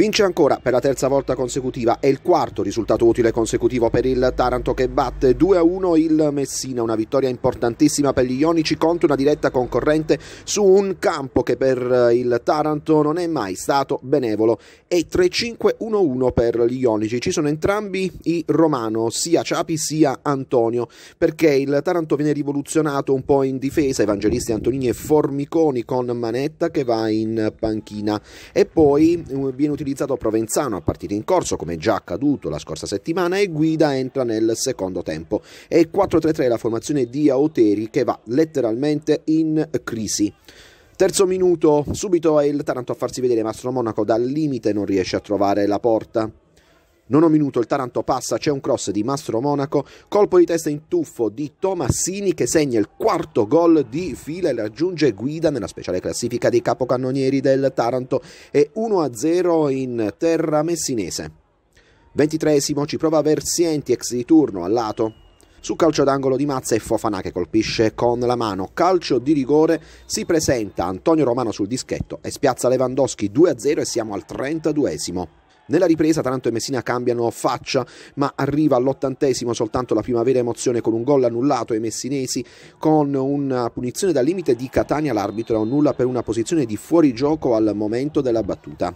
Vince ancora per la terza volta consecutiva, e il quarto risultato utile consecutivo per il Taranto che batte 2-1 il Messina, una vittoria importantissima per gli Ionici contro una diretta concorrente su un campo che per il Taranto non è mai stato benevolo e 3-5-1-1 per gli Ionici. Ci sono entrambi i Romano, sia Ciapi sia Antonio, perché il Taranto viene rivoluzionato un po' in difesa, Evangelisti Antonini e Formiconi con Manetta che va in panchina e poi eh, viene utilizzato utilizzato Provenzano a partite in corso, come già accaduto la scorsa settimana, e Guida entra nel secondo tempo. È 4-3-3 la formazione di Aoteri che va letteralmente in crisi. Terzo minuto, subito è il Taranto a farsi vedere, Mastro Monaco dal limite non riesce a trovare la porta. Nono minuto il Taranto passa, c'è un cross di Mastro Monaco, colpo di testa in tuffo di Tomassini che segna il quarto gol di fila e raggiunge guida nella speciale classifica dei capocannonieri del Taranto e 1-0 in terra messinese. Ventitreesimo ci prova Versienti ex di turno al lato. Su calcio d'angolo di Mazza e Fofana che colpisce con la mano. Calcio di rigore si presenta Antonio Romano sul dischetto e spiazza Lewandowski 2-0 e siamo al 32esimo. Nella ripresa Taranto e Messina cambiano faccia, ma arriva all'ottantesimo soltanto la primavera emozione con un gol annullato ai messinesi con una punizione dal limite di Catania l'arbitro annulla per una posizione di fuorigioco al momento della battuta.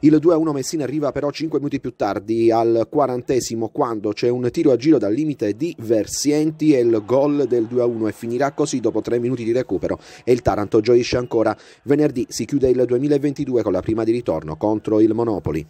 Il 2-1 Messina arriva però 5 minuti più tardi al quarantesimo quando c'è un tiro a giro dal limite di Versienti e il gol del 2-1 e finirà così dopo 3 minuti di recupero e il Taranto gioisce ancora. Venerdì si chiude il 2022 con la prima di ritorno contro il Monopoli.